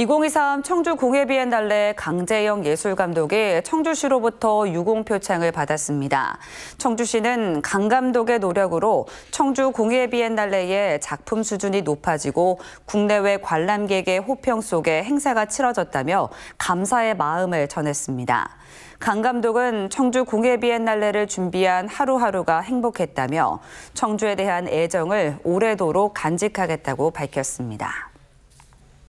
2023 청주 공예 비엔날레 강재영 예술감독이 청주시로부터 유공표창을 받았습니다. 청주시는 강 감독의 노력으로 청주 공예 비엔날레의 작품 수준이 높아지고 국내외 관람객의 호평 속에 행사가 치러졌다며 감사의 마음을 전했습니다. 강 감독은 청주 공예 비엔날레를 준비한 하루하루가 행복했다며 청주에 대한 애정을 오래도록 간직하겠다고 밝혔습니다.